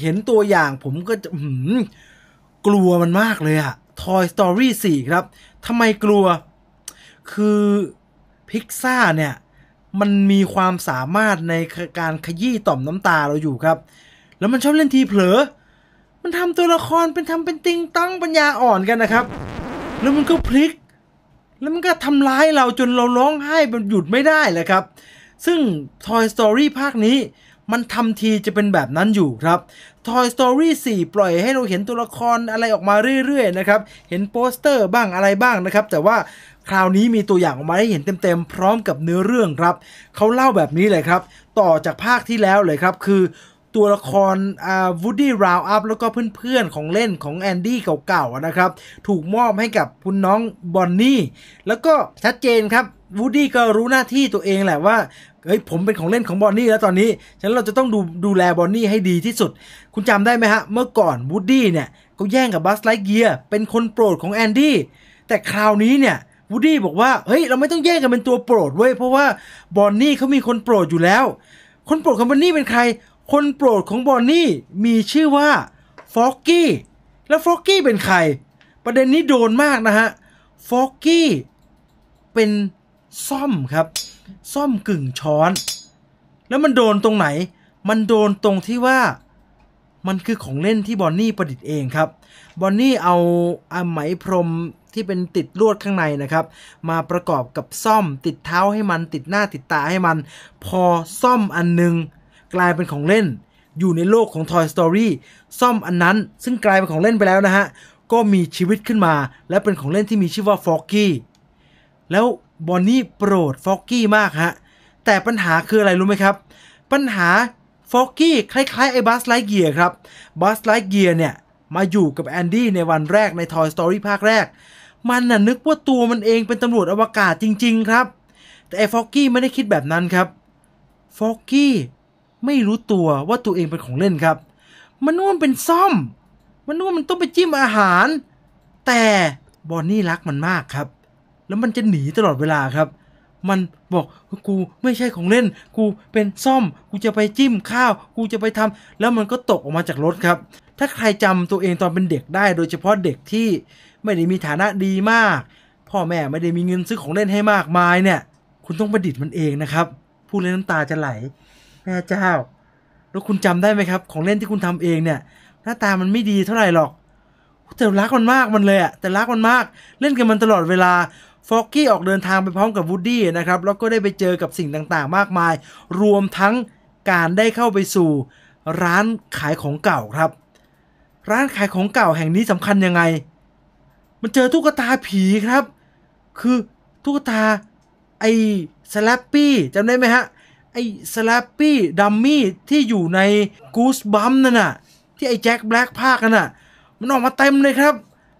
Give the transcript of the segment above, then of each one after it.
เห็นตัวอย่างผมก็จะกลัวมันมากเลยอะ Toy Story 4 ครับ ทำไมกลัว คือพิกซ่าเนี่ย มันมีความสามารถในการขยี้ต่อมน้ำตาเราอยู่ครับ แล้วมันชอบเล่นทีเผลอ มันทำตัวละครเป็นทำเป็นติงตั้งปัญญาอ่อนกันนะครับ แล้วมันก็พลิก แล้วมันก็ทำร้ายเราจนเราร้องไห้มันหยุดไม่ได้เลยครับ ซึ่ง Toy Story ภาคนี้มันทำทีจะเป็นแบบนั้นอยู่ครับ Toy Story 4 ปล่อยให้เราเห็นตัวละครอะไรออกมาเรื่อยๆนะครับ เห็นโปสเตอร์บ้างอะไรบ้างนะครับ แต่ว่าคราวนี้มีตัวอย่างออกมาให้เห็นเต็มๆพร้อมกับเนื้อเรื่องครับ เขาเล่าแบบนี้เลยครับ ต่อจากภาคที่แล้วเลยครับคือตัวละครอ่าวูดดี้ราวอัพแล้วก็เพื่อนๆ ของเล่นของแอนดี้เก่าๆนะครับ ถูกมอบให้กับคุณน้องบอนนี่แล้วก็ชัดเจนครับวูดดี้ก็รู้หน้าที่ตัวเองแหละว่า เฮ้ยผมเป็นของเล่นของบอนนี่แล้วตอนนี้ ฉะนั้นเราจะต้องดูดูแลบอนนี่ให้ดีที่สุด คุณจำได้ไหมฮะ เมื่อก่อนวูดดี้เนี่ย ก็แย่งกับบัสไลท์เกียร์เป็นคนโปรดของแอนดี้แต่คราวนี้เนี่ยวูดดี้บอกว่าเฮ้ยเราไม่ต้องแย่งกันเป็นตัวโปรดเว้ยเพราะว่าบอนนี่เขามีคนโปรดอยู่แล้ว คนโปรดของบอนนี่เป็นใครคนโปรดของบอนนี่มีชื่อว่าฟอกกี้แล้วฟอกกี้เป็นใคร ประเด็นนี้โดนมากนะฮะฟอกกี้เป็นซ่อมครับ ซ่อมกึ่งช้อน แล้วมันโดนตรงไหน มันโดนตรงที่ว่า มันคือของเล่นที่บอนนี่ประดิษฐ์เองครับ บอนนี่เอาอาไหมพรมที่เป็นติดลวดข้างในนะครับ มาประกอบกับซ่อมติดเท้าให้มันติดหน้าติดตาให้มัน พอซ่อมอันนึงกลายเป็นของเล่นอยู่ในโลกของ Toy Story ซ่อมอันนั้น ซึ่งกลายเป็นของเล่นไปแล้วนะฮะ ก็มีชีวิตขึ้นมาและเป็นของเล่นที่มีชื่อว่าฟอกกี้แล้วบอนนี่โปรดฟอกกี้มากฮะ แต่ปัญหาคืออะไรรู้ไหมครับ ปัญหาฟอกกี้คล้ายๆ ไอ้บัสไลท์เกียร์ครับบัสไลท์เกียร์เนี่ย มาอยู่กับแอนดี้ในวันแรกใน Toy Story ภาคแรก มันน่ะนึกว่าตัวมันเองเป็นตำรวจอวกาศจริง ๆ ครับ แต่ไอ้ฟอกกี้ไม่ได้คิดแบบนั้นครับฟอกกี้ไม่รู้ตัวว่าตัวเองเป็นของเล่นครับ มันนุ่มเป็นซ่อม มันนุ่มมันต้องไปจิ้มอาหาร แต่บอนนี่รักมันมากครับ แล้วมันจะหนีตลอดเวลาครับ มันบอกกู ไม่ใช่ของเล่น กูเป็นซ่อม กูจะไปจิ้มข้าว กูจะไปทำ แล้วมันก็ตกออกมาจากรถครับ ถ้าใครจำตัวเองตอนเป็นเด็กได้ โดยเฉพาะเด็กที่ไม่ได้มีฐานะดีมาก พ่อแม่ไม่ได้มีเงินซื้อของเล่นให้มากมายเนี่ย คุณต้องประดิษฐ์มันเองนะครับ พูดเลยน้ำตาจะไหลม่เจ้าแล้วคุณจำได้ไหมครับ ของเล่นที่คุณทำเองเนี่ยหน้าตามันไม่ดีเท่าไหร่หรอก แต่รักมันมากมันเลยอะแต่รักมันมากเล่นกับมันตลอดเวลาฟอกกี้ออกเดินทางไปพร้อมกับวูดดี้นะครับแล้วก็ได้ไปเจอกับสิ่งต่าง ๆ มากมาย รวมทั้งการได้เข้าไปสู่ ร้านขายของเก่าครับ ร้านขายของเก่าแห่งนี้สำคัญยังไง มันเจอตุ๊กตาผีครับ คือตุ๊กตาไอ้สแลปปี้จำได้ไหมฮะไอ้สแลปปี้ดัมมี่ที่อยู่ในกูสบัมนั่นน่ะ ที่ไอ้แจ็คแบล็กภาคน่ะมันออกมาเต็มเลยครับ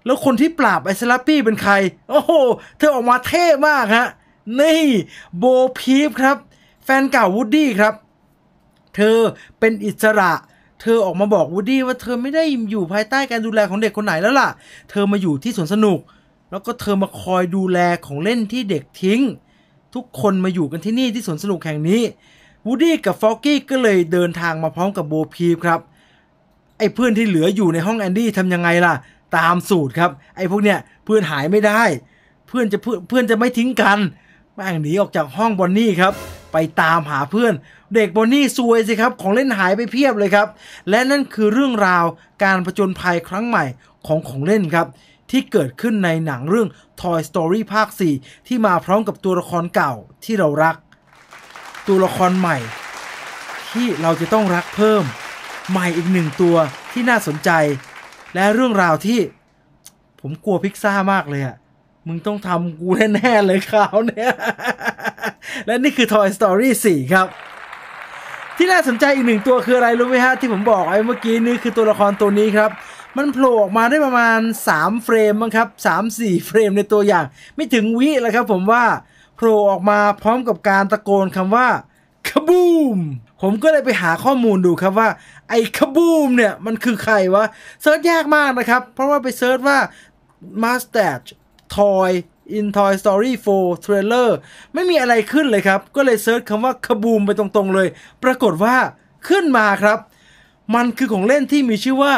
แล้วคนที่ปราบไอ้สแลปปี้เป็นใคร โอ้โหเธอออกมาเท่มากฮะนี่โบพีฟครับ แฟนเก่าวูดดี้ครับ เธอเป็นอิสระ เธอออกมาบอกวูดดี้ว่าเธอไม่ได้อยู่ภายใต้การดูแลของเด็กคนไหนแล้วล่ะ เธอมาอยู่ที่สวนสนุก แล้วก็เธอมาคอยดูแลของเล่นที่เด็กทิ้งทุกคนมาอยู่กันที่นี่ ที่สวนสนุกแห่งนี้วูดี้กับฟอกกี้ก็เลยเดินทางมาพร้อมกับโบพีฟครับไอ้เพื่อนที่เหลืออยู่ในห้องแอนดี้ทำยังไงล่ะ ตามสูตรครับไอ้พวกเนี้ยเพื่อนหายไม่ได้เพื่อนจะเพื่อนเพื่อนจะไม่ทิ้งกันแม่งหนีออกจากห้องบอนนี่ครับไปตามหาเพื่อน เด็กบอนนี่ซวยสิครับของเล่นหายไปเพียบเลยครับและนั่นคือเรื่องราวการผจญภัยครั้งใหม่ของของเล่นครับที่เกิดขึ้นในหนังเรื่อง Toy Story ภาค 4 ที่มาพร้อมกับตัวละครเก่าที่เรารัก ตัวละครใหม่ ที่เราจะต้องรักเพิ่ม ใหม่อีกหนึ่งตัวที่น่าสนใจ และเรื่องราวที่ผมกลัวพิกซ่ามากเลยอะมึงต้องทำกูแน่ ๆเลยคราวเนี่ยและนี่คือ Toy Story 4 ครับ ที่น่าสนใจอีกหนึ่งตัวคืออะไรรู้ไหมฮะที่ผมบอกไอ้เมื่อกี้นี่คือตัวละครตัวนี้ครับมันโผล่ออกมาได้ประมาณ3เฟรมมั้งครับ 3-4เฟรม ในตัวอย่างไม่ถึงวิแล้วครับผมว่าโผล่ออกมาพร้อมกับการตะโกนคำว่าคาบูมผมก็เลยไปหาข้อมูลดูครับว่าไอ้คาบูมเนี่ยมันคือใครวะเซิร์ชยากมากนะครับ เพราะว่าไปเซิร์ชว่า m u s t a c h Toy in Toy Story 4 Trailer ไม่มีอะไรขึ้นเลยครับ ก็เลยเซิร์ชคำว่าคาบูมไปตรงๆเลย ปรากฏว่าขึ้นมาครับมันคือของเล่นที่มีชื่อว่า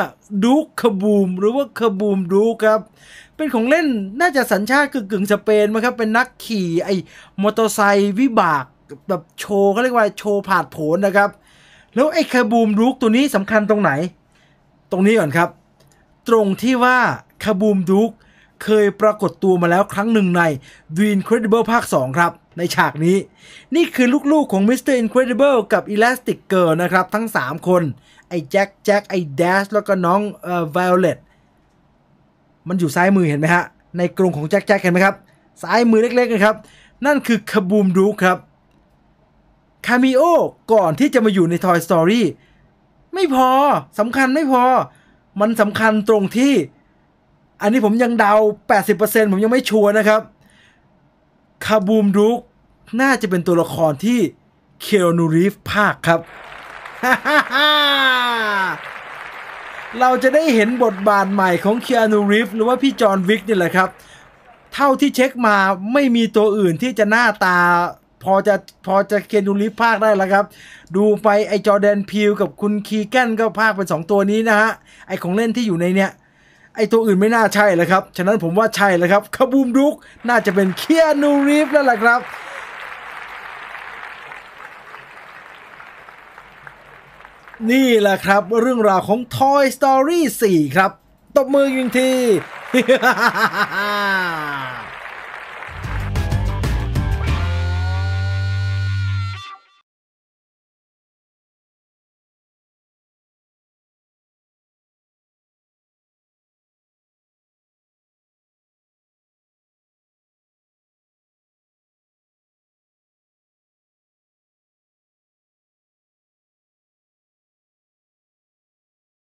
ดูคาบูมหรือว่าคาบูมดูครับ เป็นของเล่นน่าจะสัญชาติกึ่งกึ่งสเปนมั้งครับ เป็นนักขี่ไอ้มอเตอร์ไซค์วิบากแบบโชว์เขาเรียกว่าโชว์ผาดโผนนะครับ แล้วไอ้คาบูมดูตัวนี้สำคัญตรงไหน ตรงนี้ก่อนครับ ตรงที่ว่าคาบูมดูเคยปรากฏตัวมาแล้วครั้งหนึ่งในดีนเครดิบ i b l ภาค2ครับในฉากนี้นี่คือลูกๆของ Mr. Incredible กับ Elastic Girl นะครับ ทั้ง 3 คน ไอ้แจ็คแจ็คไอ้แดชแล้วก็น้องเอ่อไวโอเลตมันอยู่ซ้ายมือเห็นไหมฮะในกรงของแจ็คแจ็คเห็นไหมครับ ซ้ายมือเล็กๆ นะครับ นั่นคือคาบูมดูครับคาเมโอก่อนที่จะมาอยู่ใน Toy Story ไม่พอสำคัญไม่พอมันสำคัญตรงที่ อันนี้ผมยังเดา 80%ผมยังไม่ชัวร์นะครับคาบูมดุกน่าจะเป็นตัวละครที่เคีโวนูรีฟภาคครับ เราจะได้เห็นบทบาทใหม่ของเคโรนูรีฟหรือว่าพี่จอห์นวิกนี่แหละครับ เท่าที่เช็คมาไม่มีตัวอื่นที่จะหน้าตา พอจะพอจะเคีนนูรีฟภาคได้แล้วครับ ดูไปไอจอแดนพิวกับคุณคีแกนก็ภาคเป็น 2 ตัวนี้นะฮะ ไอของเล่นที่อยู่ในเนี้ยไอตัวอื่นไม่น่าใช่แล้วครับ ฉะนั้นผมว่าใช่แล้วครับคาบูมดุก น่าจะเป็นเคียนูรีฟแล้วล่ะครับ นี่แหละครับ เรื่องราวของ Toy Story 4 ครับ ตบมือยิงที